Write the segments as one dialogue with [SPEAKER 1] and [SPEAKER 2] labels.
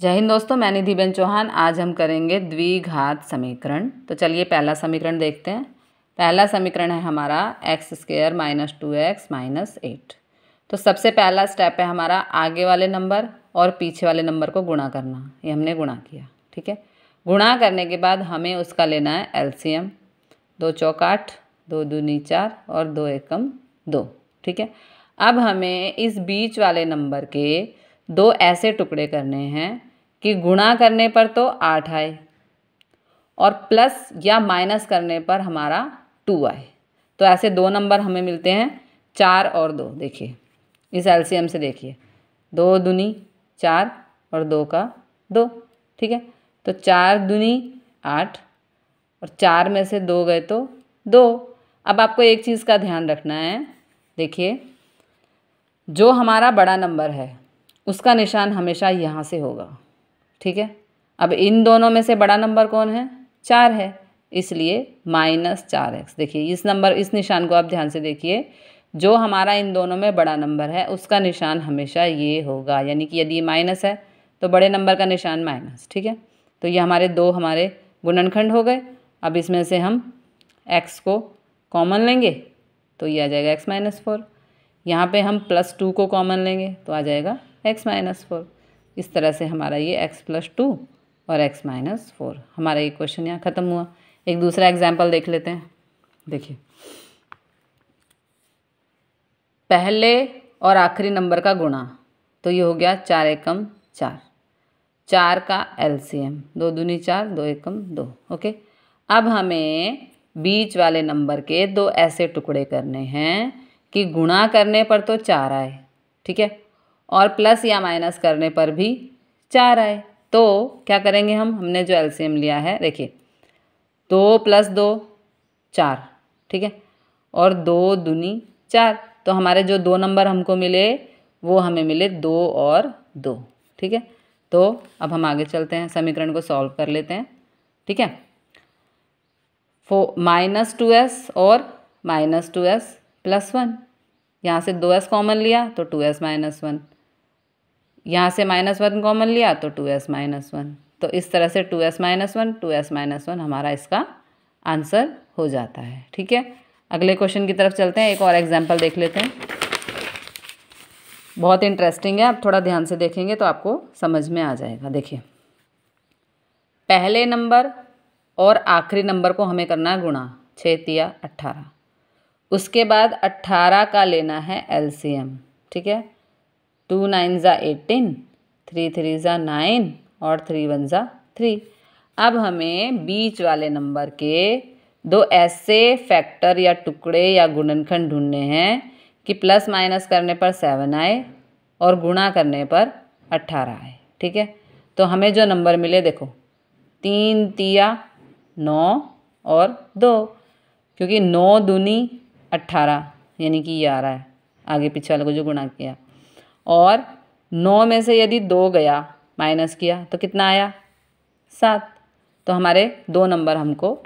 [SPEAKER 1] जय हिंद दोस्तों मैं निधि बेन चौहान आज हम करेंगे द्विघात समीकरण तो चलिए पहला समीकरण देखते हैं पहला समीकरण है हमारा x square minus two x minus eight तो सबसे पहला स्टेप है हमारा आगे वाले नंबर और पीछे वाले नंबर को गुणा करना ये हमने गुणा किया ठीक है गुणा करने के बाद हमें उसका लेना है एम दो चौक आठ दो दूनी चार और दो एकम दो ठीक है अब हमें इस बीच वाले नंबर के दो ऐसे टुकड़े करने हैं कि गुणा करने पर तो आठ आए और प्लस या माइनस करने पर हमारा टू आए तो ऐसे दो नंबर हमें मिलते हैं चार और दो देखिए इस एलसीएम से देखिए दो दुनी चार और दो का दो ठीक है तो चार दुनी आठ और चार में से दो गए तो दो अब आपको एक चीज़ का ध्यान रखना है देखिए जो हमारा बड़ा नंबर है उसका निशान हमेशा यहाँ से होगा ठीक है अब इन दोनों में से बड़ा नंबर कौन है चार है इसलिए माइनस चार एक्स देखिए इस नंबर इस निशान को आप ध्यान से देखिए जो हमारा इन दोनों में बड़ा नंबर है उसका निशान हमेशा ये होगा यानी कि यदि माइनस है तो बड़े नंबर का निशान माइनस ठीक है तो ये हमारे दो हमारे गुणनखंड हो गए अब इसमें से हम एक्स को कॉमन लेंगे तो ये आ जाएगा एक्स माइनस फोर यहाँ पर हम प्लस टू को कॉमन लेंगे तो आ जाएगा एक्स माइनस फोर इस तरह से हमारा ये x प्लस टू और x माइनस फोर हमारा ये क्वेश्चन यहाँ ख़त्म हुआ एक दूसरा एग्जाम्पल देख लेते हैं देखिए पहले और आखिरी नंबर का गुणा तो ये हो गया चार एकम चार चार का एल सी एम दो दूनी चार दो एकम दो ओके अब हमें बीच वाले नंबर के दो ऐसे टुकड़े करने हैं कि गुणा करने पर तो चार आए ठीक है और प्लस या माइनस करने पर भी चार आए तो क्या करेंगे हम हमने जो एलसीएम लिया है देखिए दो प्लस दो चार ठीक है और दो दूनी चार तो हमारे जो दो नंबर हमको मिले वो हमें मिले दो और दो ठीक है तो अब हम आगे चलते हैं समीकरण को सॉल्व कर लेते हैं ठीक है फो माइनस टू एस और minus two S plus one यहाँ से दो एस कॉमन लिया तो टू एस माइनस वन यहाँ से माइनस वन कॉमन लिया तो टू एस माइनस वन तो इस तरह से two S minus one two S minus one हमारा इसका आंसर हो जाता है ठीक है अगले क्वेश्चन की तरफ चलते हैं एक और एग्जाम्पल देख लेते हैं बहुत इंटरेस्टिंग है आप थोड़ा ध्यान से देखेंगे तो आपको समझ में आ जाएगा देखिए पहले नंबर और आखिरी नंबर को हमें करना है गुणा छः तिया अट्ठारह उसके बाद अट्ठारह का लेना है एलसीएम ठीक है टू नाइन ज़ा एटीन थ्री थ्री ज़ा नाइन और थ्री वन ज़ा थ्री अब हमें बीच वाले नंबर के दो ऐसे फैक्टर या टुकड़े या गुणनखंड ढूंढने हैं कि प्लस माइनस करने पर सेवन आए और गुणा करने पर अट्ठारह आए ठीक है तो हमें जो नंबर मिले देखो तीन तिया नौ और दो क्योंकि नौ दूनी अट्ठारह यानी कि ग्यारह है आगे पीछे वाले को जो गुणा किया और नौ में से यदि दो गया माइनस किया तो कितना आया सात तो हमारे दो नंबर हमको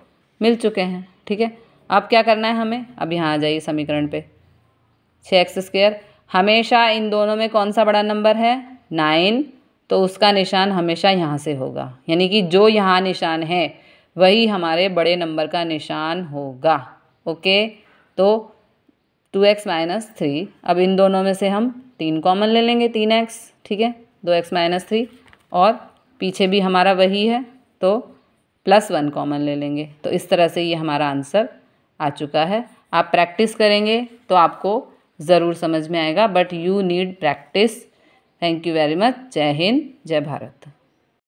[SPEAKER 1] मिल चुके हैं ठीक है अब क्या करना है हमें अब यहाँ आ जाइए समीकरण पे छः एक्स स्क्वेयर हमेशा इन दोनों में कौन सा बड़ा नंबर है नाइन तो उसका निशान हमेशा यहाँ से होगा यानी कि जो यहाँ निशान है वही हमारे बड़े नंबर का निशान होगा ओके तो टू एक्स माइनस थ्री अब इन दोनों में से हम तीन कॉमन ले लेंगे तीन एक्स ठीक है दो एक्स माइनस थ्री और पीछे भी हमारा वही है तो प्लस वन कॉमन ले लेंगे तो इस तरह से ये हमारा आंसर आ चुका है आप प्रैक्टिस करेंगे तो आपको ज़रूर समझ में आएगा but you need practice thank you very much जय हिंद जय भारत